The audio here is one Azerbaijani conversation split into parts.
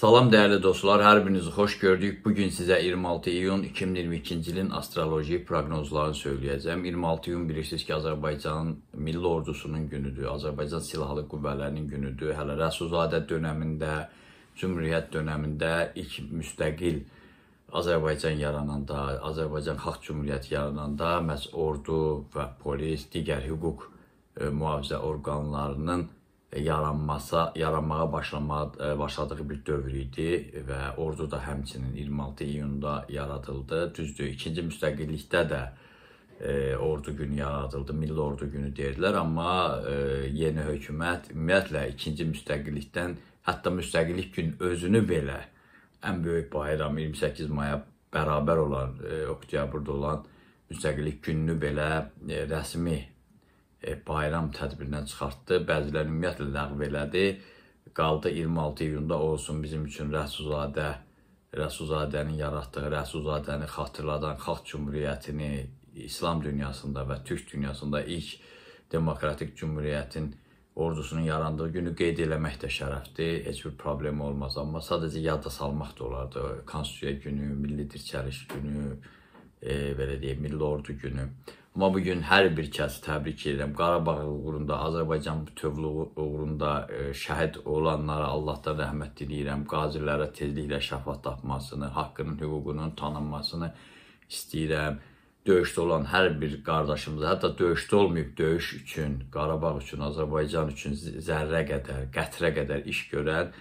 Salam dəyərli dostlar, hər birinizi xoş gördük. Bu gün sizə 26 iyun 2022-ci ilin astroloji proqnozlarını söyləyəcəm. 26 iyun bilirsiniz ki, Azərbaycanın milli ordusunun günüdür. Azərbaycan silahlı qüvvələrinin günüdür. Hələ Rəsulzadə dövründə, Cümhuriyyət dövründə ilk müstəqil Azərbaycan yarananda, Azərbaycan Xalq Cümhuriyyəti yarananda məhz ordu və polis, digər hüquq e, mühafizə orqanlarının yaranmasa, yaranmağa başlamağa e, başladığı bir dövr idi və ordu da həmçinin 26 iyunda yaradıldı. Düzdür, ikinci müstəqillikdə də e, ordu günü yaradıldı, milli ordu günü deyirlər, amma e, yeni hökumət ümumiyyətlə ikinci müstəqillikdən, hətta müstəqillik gün özünü belə ən böyük bayram 28 maya bərabər olan e, oktyabrda olan müstəqillik gününü belə e, rəsmi E, bayram tədbirindən çıxartdı, bəzilər ümumiyyətlə ləğv elədi. Qaldı 26 iyunda olsun bizim üçün Rəsuzadə, Rəsuzadənin yaratdığı, Rəsuzadəni xatırladan xalq cümhuriyyətini İslam dünyasında və Türk dünyasında ilk demokratik cümhuriyyətin ordusunun yarandığı günü qeyd eləmək də şərəfdir, heç bir problem olmaz, amma sadəcə yadda salmaq da olardı. Konstitusiya günü, milli dirçəliş günü, e, belə deyək, milli ordu günü. Amma bu gün hər bir kəsi təbrik edirəm. Qarabağ uğrunda, Azərbaycan bütövlüyü uğrunda e, şəhid olanlara Allahdan rəhmət diləyirəm. Qazilərə tezliklə şəfaət tapmasını, haqqının, hüququnun tanınmasını istəyirəm. Döyüşdə olan hər bir qardaşımıza, hətta döyüşdə olmayıb döyüş üçün, Qarabağ üçün, Azərbaycan üçün zərrə qədər, qətrə qədər iş görən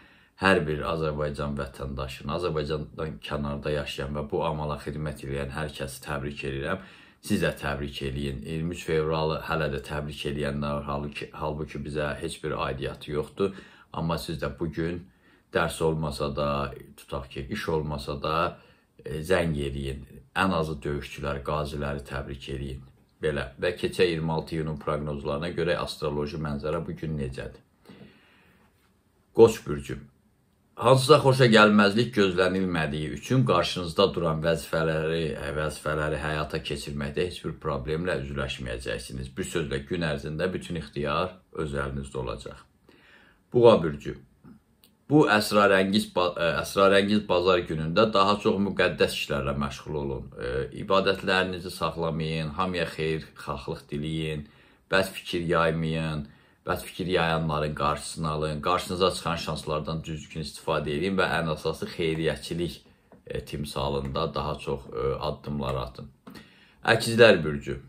hər bir Azərbaycan vətəndaşını, Azərbaycandan kənarda yaşayan və bu amala xidmət edən hər kəsi təbrik edirəm siz də təbrik eləyin. 23 fevralı hələ də təbrik eləyənlər halbuki, halbuki bizə heç bir aidiyyatı yoxdur. Amma siz də bu gün dərs olmasa da, tutaq ki, iş olmasa da e, zəng eləyin. Ən azı döyüşçülər, qaziləri təbrik eləyin. Belə. Və keçə 26 iyunun proqnozlarına görə astroloji mənzərə bu gün necədir? Qoç bürcüm hansısa xoşa gəlməzlik gözlənilmədiyi üçün qarşınızda duran vəzifələri, e, vəzifələri həyata keçirməkdə heç bir problemlə üzləşməyəcəksiniz. Bir sözlə gün ərzində bütün ixtiyar öz əlinizdə olacaq. Buğa bürcü. Bu əsrarəngiz e, əsrarəngiz bazar günündə daha çox müqəddəs işlərlə məşğul olun. E, ibadətlərinizi saxlamayın, hamıya xeyir, xaxlıq diliyin, bəs fikir yaymayın bəs fikir yayanların qarşısını alın, qarşınıza çıxan şanslardan düzgün istifadə edin və ən əsası xeyriyyəçilik e, timsalında daha çox e, addımlar atın. Əkizlər bürcü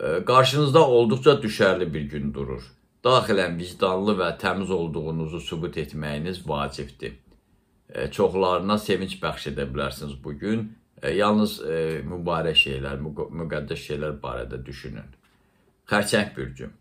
e, qarşınızda olduqca düşərli bir gün durur. Daxilən vicdanlı və təmiz olduğunuzu sübut etməyiniz vacibdir. Çoxlarına sevinç bəxş edə bilərsiniz bu gün. Yalnız mübarək şeylər, müqəddəs şeylər barədə düşünün. Xərçəng bürcüm.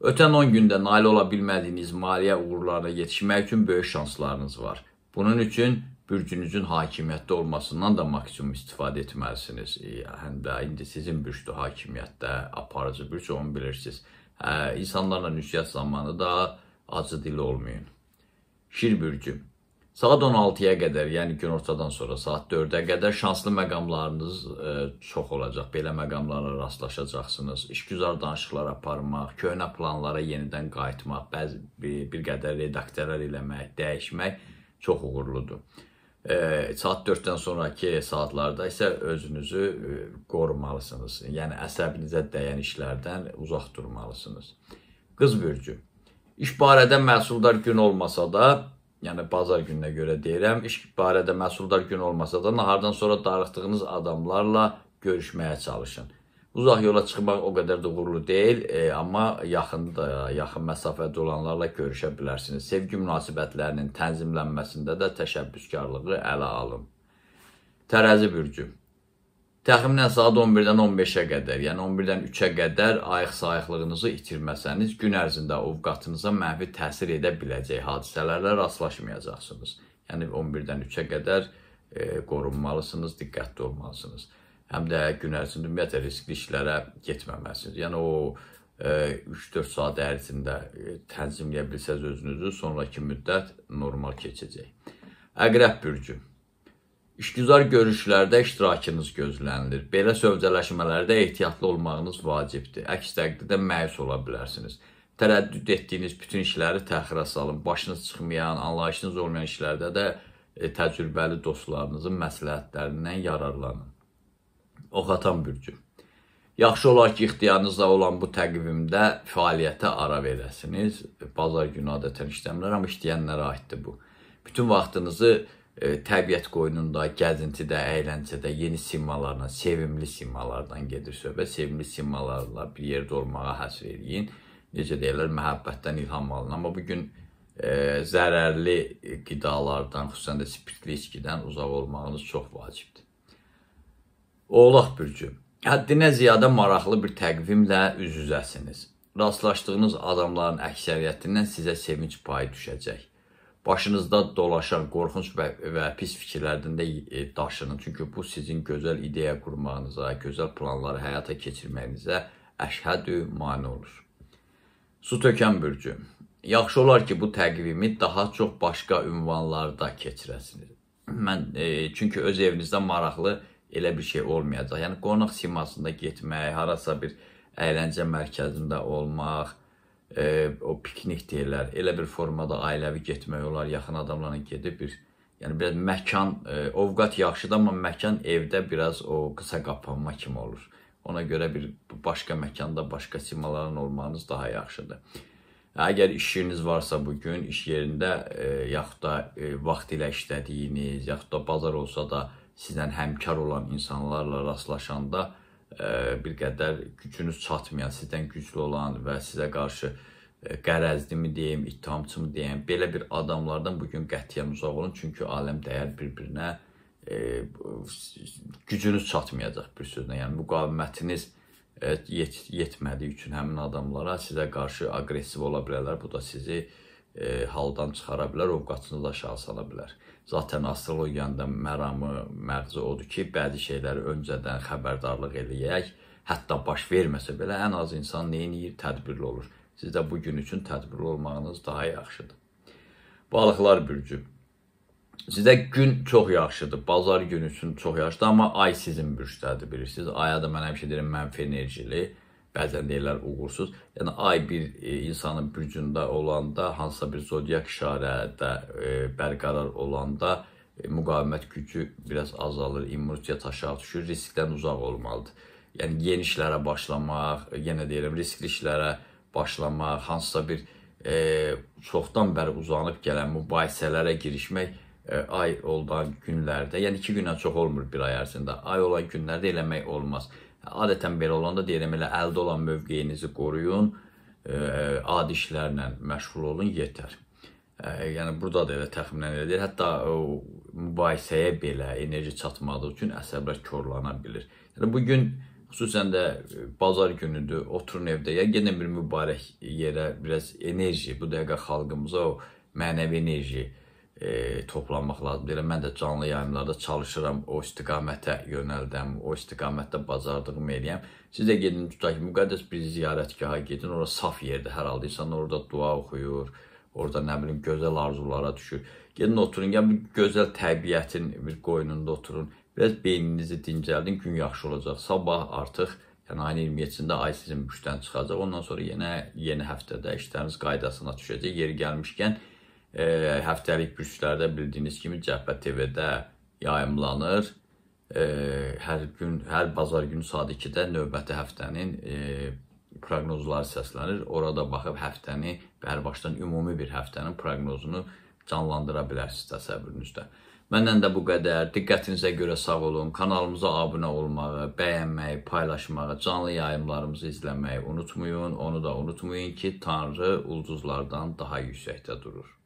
Ötən 10 gündə nail ola bilmədiyiniz maliyyə uğurlarına yetişmək üçün böyük şanslarınız var. Bunun üçün bürcünüzün hakimiyyətdə olmasından da maksimum istifadə etməlisiniz. Həm də indi sizin bürcdür hakimiyyətdə, aparıcı bürc onu bilirsiniz. Hə, insanlarla nüşiyyət zamanı da acı dili olmayın. Şir bürcü Saat 16-ya qədər, yəni günortadan sonra saat 4-ə qədər şanslı məqamlarınız ə, e, çox olacaq. Belə məqamlara rastlaşacaqsınız. İşgüzar danışıqlar aparmaq, köhnə planlara yenidən qayıtmaq, bəzi bir, bir qədər redaktörlər eləmək, dəyişmək çox uğurludur. Ə, e, saat 4-dən sonrakı saatlarda isə özünüzü ə, e, qorumalısınız. Yəni əsəbinizə dəyən işlərdən uzaq durmalısınız. Qız bürcü. İş barədə məhsuldar gün olmasa da, yəni bazar gününə görə deyirəm, iş barədə məhsuldar gün olmasa da nahardan sonra darıxdığınız adamlarla görüşməyə çalışın. Uzaq yola çıxmaq o qədər də uğurlu deyil, e, amma yaxında, yaxın məsafədə olanlarla görüşə bilərsiniz. Sevgi münasibətlərinin tənzimlənməsində də təşəbbüskarlığı ələ alın. Tərəzi bürcü təxminən saat 11-dən 15-ə qədər, yəni 11-dən 3-ə qədər ayıq-sayıqlığınızı itirməsəniz, gün ərzində ovqatınıza mənfi təsir edə biləcək hadisələrlə rastlaşmayacaqsınız. Yəni 11-dən 3-ə qədər e, qorunmalısınız, diqqətli olmalısınız. Həm də gün ərzində ümumiyyətlə riskli işlərə getməməlisiniz. Yəni o e, 3-4 saat ərzində e, tənzimləyə bilsəz özünüzü, sonrakı müddət normal keçəcək. Əqrəb bürcü İşgüzar görüşlərdə iştirakınız gözlənilir. Belə sövdələşmələrdə ehtiyatlı olmağınız vacibdir. Əks təqdirdə məyus ola bilərsiniz. Tərəddüd etdiyiniz bütün işləri təxirə salın. Başınız çıxmayan, anlayışınız olmayan işlərdə də e, təcrübəli dostlarınızın məsləhətlərindən yararlanın. Ox atan bürcü. Yaxşı olar ki, ixtiyarınızda olan bu təqvimdə fəaliyyətə ara verəsiniz. Bazar günü adətən işləmirlər, amma işləyənlərə aiddir bu. Bütün vaxtınızı E, təbiət qoynunda, gəzintidə, əyləncədə yeni simalarla, sevimli simalardan gedir söhbət. Sevimli simalarla bir yerdə olmağa həsr eləyin. Necə deyirlər, məhəbbətdən ilham alın. Amma bu gün e, zərərli qidalardan, xüsusən də spirtli içkidən uzaq olmağınız çox vacibdir. Oğlaq bürcü. Həddinə ziyadə maraqlı bir təqvimlə üz-üzəsiniz. Rastlaşdığınız adamların əksəriyyətindən sizə sevinç payı düşəcək başınızda dolaşan qorxunc və, və pis fikirlərdən də e, daşının. Çünki bu sizin gözəl ideya qurmağınıza, gözəl planları həyata keçirməyinizə əşhədü mane olur. Su tökən bürcü. Yaxşı olar ki, bu təqvimi daha çox başqa ünvanlarda keçirəsiniz. Mən e, çünki öz evinizdə maraqlı elə bir şey olmayacaq. Yəni qonaq simasında getmək, harasa bir əyləncə mərkəzində olmaq, e, o piknik deyirlər, elə bir formada ailəvi getmək olar, yaxın adamlarla gedib bir Yəni biraz məkan, e, ovqat yaxşıdır, amma məkan evdə biraz o qısa qapanma kimi olur. Ona görə bir başqa məkanda başqa simaların olmanız daha yaxşıdır. Əgər işiniz varsa bu gün iş yerində e, yaxud da e, vaxt ilə işlədiyiniz, yaxud da bazar olsa da sizdən həmkar olan insanlarla rastlaşanda bir qədər gücünüz çatmayan, sizdən güclü olan və sizə qarşı qərəzli mi deyim, ittihamçı mı deyim, belə bir adamlardan bugün qətiyyən uzaq olun. Çünki aləm dəyər bir-birinə e, gücünüz çatmayacaq bir sözlə. Yəni müqavimətiniz yet yetmədiyi üçün həmin adamlara sizə qarşı aqressiv ola bilərlər. Bu da sizi e, e, haldan çıxara bilər, ovqatını da aşağı sala bilər. Zaten astrologiyanın da məramı, mərci odur ki, bəzi şeyləri öncədən xəbərdarlıq eləyək. Hətta baş verməsə belə ən az insan nə edir, tədbirli olur. Siz də bu gün üçün tədbirli olmağınız daha yaxşıdır. Balıqlar bürcü. Sizə gün çox yaxşıdır. Bazar günü üçün çox yaxşıdır, amma ay sizin bürcdədir, bilirsiniz. Aya da mən həmişə deyirəm mənfi enerjili bəzən deyirlər uğursuz. Yəni ay bir e, insanın bürcündə olanda, hansısa bir zodiak işarədə e, bərqərar olanda e, müqavimət gücü biraz azalır, immunitet aşağı düşür, riskdən uzaq olmalıdır. Yəni yeni işlərə başlamaq, yenə deyirəm, riskli işlərə başlamaq, hansısa bir e, çoxdan bəri uzanıb gələn mübahisələrə girişmək e, ay olan günlərdə, yəni 2 gündən çox olmur bir ay ərzində. Ay olan günlərdə eləmək olmaz. Adətən belə olanda deyirəm elə əldə olan mövqeyinizi qoruyun, e, adi işlərlə məşğul olun, yetər. E, yəni burada da elə təxminən edir. Hətta o, mübahisəyə belə enerji çatmadığı üçün əsəblər korlana bilir. Yəni bu gün xüsusən də e, bazar günüdür. Oturun evdə. Ya yenə bir mübarək yerə biraz enerji, bu dəqiqə xalqımıza o mənəvi enerji e, toplanmaq lazımdır. Elə mən də canlı yayımlarda çalışıram, o istiqamətə yönəldəm, o istiqamətdə bacardığımı eləyəm. Siz də gedin, tutaq ki, müqəddəs bir ziyarətgaha gedin, ora saf yerdir hər halda. İnsan orada dua oxuyur, orada nə bilim gözəl arzulara düşür. Gedin oturun, ya yəni bir gözəl təbiətin bir qoynunda oturun. Biraz beyninizi dincəldin, gün yaxşı olacaq. Sabah artıq Yəni ayın 27-də ay sizin müştən çıxacaq. Ondan sonra yenə yeni həftədə işləriniz qaydasına düşəcək. Yeri gəlmişkən e, həftəlik bürclərdə bildiyiniz kimi Cəbhə TV-də yayımlanır. E, hər gün, hər bazar günü saat 2-də növbəti həftənin e, proqnozları səslənir. Orada baxıb həftəni hər başdan ümumi bir həftənin proqnozunu canlandıra bilərsiniz təsəvvürünüzdə. Məndən də bu qədər. Diqqətinizə görə sağ olun. Kanalımıza abunə olmağı, bəyənməyi, paylaşmağı, canlı yayımlarımızı izləməyi unutmayın. Onu da unutmayın ki, Tanrı ulduzlardan daha yüksəkdə durur.